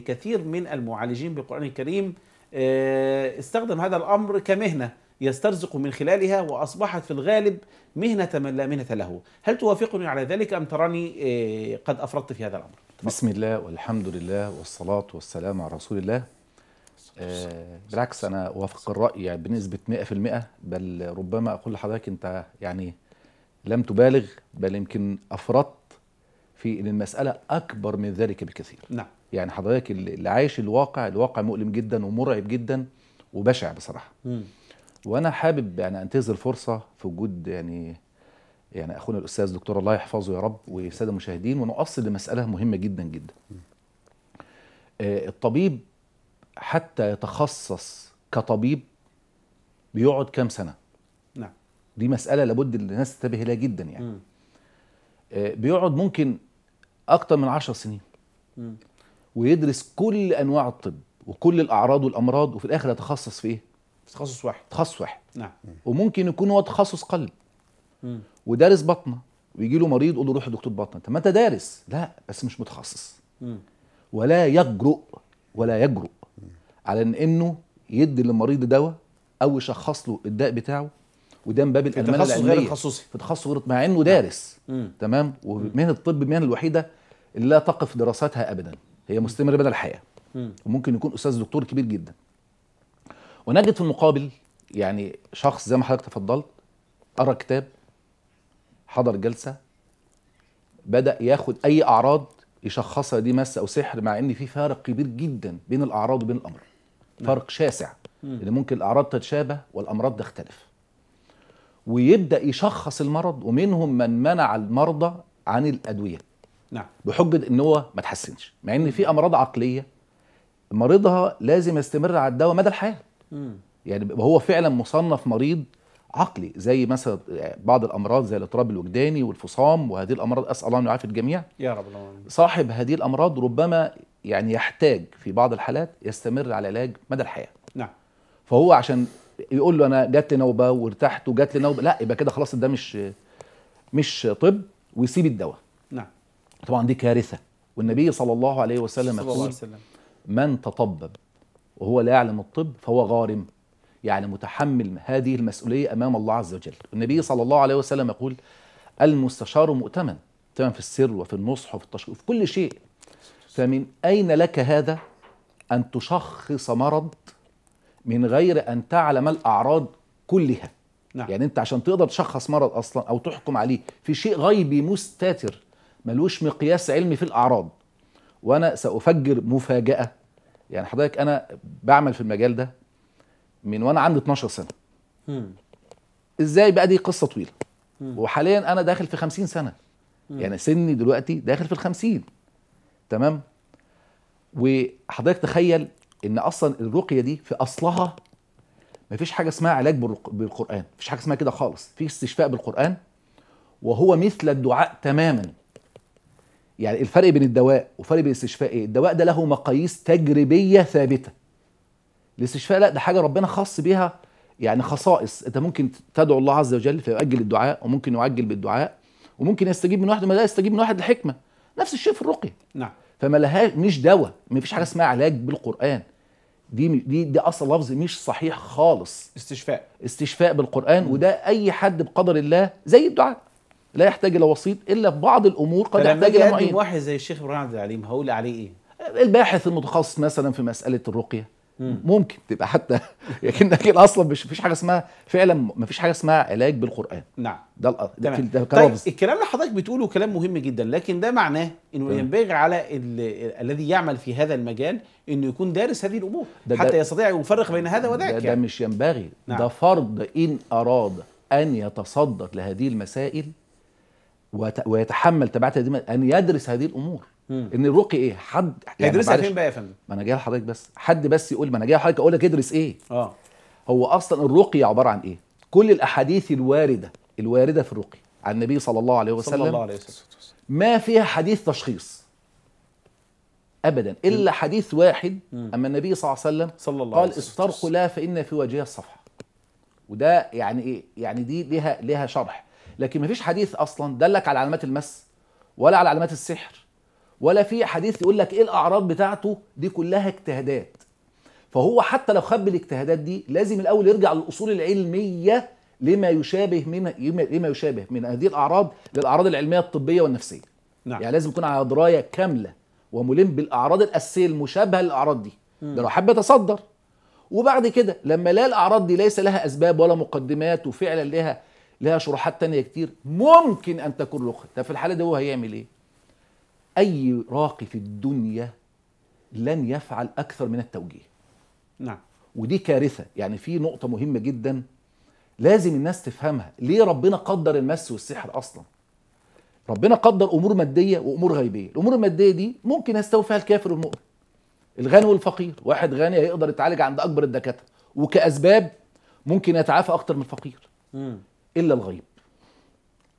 كثير من المعالجين بالقرآن الكريم آه، استخدم هذا الأمر كمهنة يسترزق من خلالها وأصبحت في الغالب مهنة من لا مهنة له هل توافقني على ذلك أم تراني آه، قد أفرطت في هذا الأمر بسم الله والحمد لله والصلاة والسلام على رسول الله آه، بالعكس أنا أوافق الرأي يعني بنسبة 100% بل ربما أقول لحضرتك أنت يعني لم تبالغ بل يمكن أفرطت في أن المسألة أكبر من ذلك بكثير نعم يعني حضرتك اللي عايش الواقع الواقع مؤلم جدا ومرعب جدا وبشع بصراحه م. وانا حابب يعني انتهز الفرصه في وجود يعني يعني اخونا الاستاذ دكتور الله يحفظه يا رب والساده المشاهدين ونؤصل لمساله مهمه جدا جدا آه الطبيب حتى يتخصص كطبيب بيقعد كام سنه نعم دي مساله لابد الناس تنتبه لها جدا يعني آه بيقعد ممكن اكتر من 10 سنين م. ويدرس كل انواع الطب وكل الاعراض والامراض وفي الاخر يتخصص في ايه؟ تخصص واحد تخصص واحد نعم وممكن يكون هو تخصص قلب مم. ودارس بطنه ويجي له مريض يقول له روح لدكتور بطنه طب ما انت دارس لا بس مش متخصص مم. ولا يجرؤ ولا يجرؤ على ان انه يدي للمريض دواء او يشخص له الداء بتاعه وده من باب الالمانه العلميه غير تخصصي في تخصص غير مع انه دارس مم. تمام ومهنه الطب المهنه الوحيده اللي لا تقف دراساتها ابدا هي مستمره مدى الحياه وممكن يكون استاذ دكتور كبير جدا ونجد في المقابل يعني شخص زي ما حضرتك تفضلت قرا كتاب حضر جلسه بدا ياخد اي اعراض يشخصها دي مس او سحر مع ان في فارق كبير جدا بين الاعراض وبين الامر نعم. فرق شاسع ان ممكن الاعراض تتشابه والامراض تختلف ويبدا يشخص المرض ومنهم من منع المرضى عن الادويه نعم بحجه ان هو ما تحسنش مع ان في امراض عقليه مريضها لازم يستمر على الدواء مدى الحياه مم. يعني هو فعلا مصنف مريض عقلي زي مثلا بعض الامراض زي الاضطراب الوجداني والفصام وهذه الامراض اسال الله ان يعافي الجميع يا رب العالمين صاحب هذه الامراض ربما يعني يحتاج في بعض الحالات يستمر على العلاج مدى الحياه نعم فهو عشان يقول له انا جات لي نوبه وارتحت وجات لي نوبه لا يبقى كده خلاص ده مش مش طب ويسيب الدواء نعم طبعا دي كارثه والنبي صلى الله عليه وسلم صلى الله عليه وسلم من تطبب وهو لا يعلم الطب فهو غارم يعني متحمل هذه المسؤوليه امام الله عز وجل والنبي صلى الله عليه وسلم يقول المستشار مؤتمن تمام في السر وفي النصح وفي التشخيص في كل شيء فمن اين لك هذا ان تشخص مرض من غير ان تعلم الاعراض كلها نعم. يعني انت عشان تقدر تشخص مرض اصلا او تحكم عليه في شيء غيبي مستتر ملوش مقياس علمي في الاعراض وانا سافجر مفاجاه يعني حضرتك انا بعمل في المجال ده من وانا عندي 12 سنه ازاي بقى دي قصه طويله وحاليا انا داخل في 50 سنه يعني سني دلوقتي داخل في الخمسين تمام وحضرتك تخيل ان اصلا الرقيه دي في اصلها ما فيش حاجه اسمها علاج بالقران ما فيش حاجه اسمها كده خالص في استشفاء بالقران وهو مثل الدعاء تماما يعني الفرق بين الدواء وفرق بين الاستشفاء ايه الدواء ده له مقاييس تجريبيه ثابته الاستشفاء لا ده حاجه ربنا خاص بيها يعني خصائص انت ممكن تدعو الله عز وجل فيؤجل الدعاء وممكن يعجل بالدعاء وممكن يستجيب من واحد وما لا يستجيب من واحد لحكمه نفس الشيء في الرقيه نعم فما لهاش مش دواء ما فيش حاجه اسمها علاج بالقران دي دي دي اصل لفظ مش صحيح خالص استشفاء استشفاء بالقران وده اي حد بقدر الله زي الدعاء لا يحتاج الى وسيط الا في بعض الامور قد يحتاج الى معين واحد زي الشيخ ابراهيم عبد العليم هقول عليه ايه الباحث المتخصص مثلا في مساله الرقيه ممكن تبقى حتى لكنك اصلا مش فيش حاجه اسمها فعلا ما فيش حاجه اسمها علاج بالقران نعم ده الأ... تمام. ده طيب الكلام اللي حضرتك بتقوله كلام مهم جدا لكن ده معناه انه ينبغي على الذي يعمل في هذا المجال انه يكون دارس هذه الامور ده حتى ده يستطيع يفرق بين هذا وذاك ده, يعني. ده مش ينبغي نعم. ده فرض ان اراد ان يتصدر لهذه المسائل ويتحمل تبعات ان يدرس هذه الامور مم. ان الرقي ايه حد يعني يدرسها فين بقى يا فندم ما انا جاي لحضرتك بس حد بس يقول ما انا جاي لحضرتك اقول لك ادرس ايه اه هو اصلا الرقي عباره عن ايه كل الاحاديث الوارده الوارده في الرقي عن النبي صلى الله عليه وسلم صلى الله عليه وسلم ما فيها حديث تشخيص ابدا الا مم. حديث واحد مم. اما النبي صلى الله عليه وسلم صلى الله قال استرقوا لا فان في وجهها الصفحه وده يعني ايه يعني دي لها لها شرح لكن مفيش حديث اصلا دلك على علامات المس ولا على علامات السحر ولا في حديث يقول لك ايه الاعراض بتاعته دي كلها اجتهادات فهو حتى لو خب الاجتهادات دي لازم الاول يرجع للاصول العلميه لما يشابه من لما يشابه من هذه الاعراض للاعراض العلميه الطبيه والنفسيه نعم. يعني لازم يكون على درايه كامله وملم بالاعراض الاساسيه المشابهه للاعراض دي لو حب يتصدر وبعد كده لما لا الاعراض دي ليس لها اسباب ولا مقدمات وفعلا لها لها شروحات تانية كتير ممكن أن تكون لغة طب في الحالة دي هو هيعمل إيه؟ أي راقي في الدنيا لن يفعل أكثر من التوجيه نعم ودي كارثة يعني في نقطة مهمة جدا لازم الناس تفهمها ليه ربنا قدر المس والسحر أصلا ربنا قدر أمور مادية وأمور غيبية الأمور المادية دي ممكن يستوفيها الكافر والمؤمن الغني والفقير واحد غني هيقدر يتعالج عند أكبر الدكاترة وكأسباب ممكن يتعافى أكتر من الفقير إلا الغيب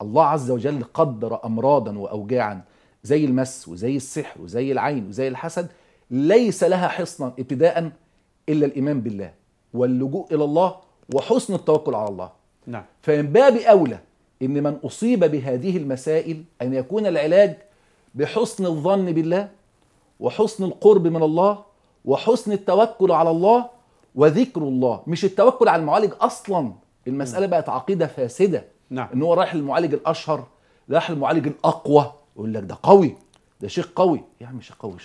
الله عز وجل قدر أمراضا وأوجاعا زي المس وزي السحر وزي العين وزي الحسد ليس لها حصنا ابتداء إلا الإيمان بالله واللجوء إلى الله وحسن التوكل على الله نعم. فمن باب أولى إن من أصيب بهذه المسائل أن يكون العلاج بحسن الظن بالله وحسن القرب من الله وحسن التوكل على الله وذكر الله مش التوكل على المعالج أصلا المساله بقت عقيده فاسده نعم ان هو رايح للمعالج الاشهر رايح للمعالج الاقوى يقول لك ده قوي ده شيخ قوي يا عم شيخ قوي